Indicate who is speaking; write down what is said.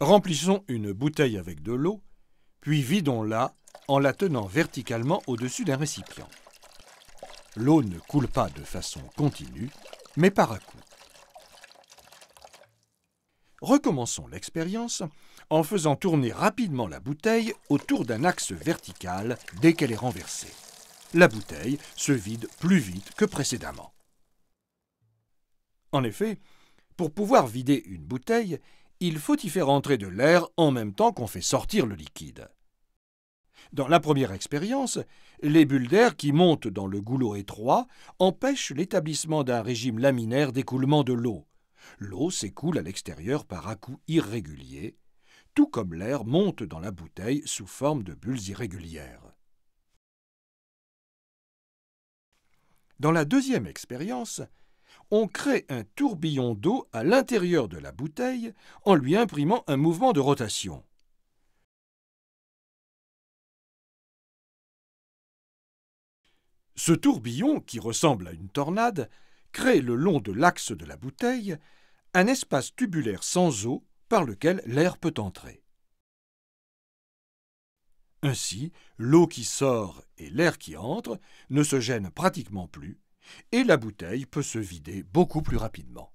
Speaker 1: Remplissons une bouteille avec de l'eau, puis vidons-la en la tenant verticalement au-dessus d'un récipient. L'eau ne coule pas de façon continue, mais par à coup. Recommençons l'expérience en faisant tourner rapidement la bouteille autour d'un axe vertical dès qu'elle est renversée. La bouteille se vide plus vite que précédemment. En effet, pour pouvoir vider une bouteille, il faut y faire entrer de l'air en même temps qu'on fait sortir le liquide. Dans la première expérience, les bulles d'air qui montent dans le goulot étroit empêchent l'établissement d'un régime laminaire d'écoulement de l'eau. L'eau s'écoule à l'extérieur par à coup irréguliers, tout comme l'air monte dans la bouteille sous forme de bulles irrégulières. Dans la deuxième expérience, on crée un tourbillon d'eau à l'intérieur de la bouteille en lui imprimant un mouvement de rotation. Ce tourbillon, qui ressemble à une tornade, crée le long de l'axe de la bouteille un espace tubulaire sans eau par lequel l'air peut entrer. Ainsi, l'eau qui sort et l'air qui entre ne se gênent pratiquement plus et la bouteille peut se vider beaucoup plus rapidement.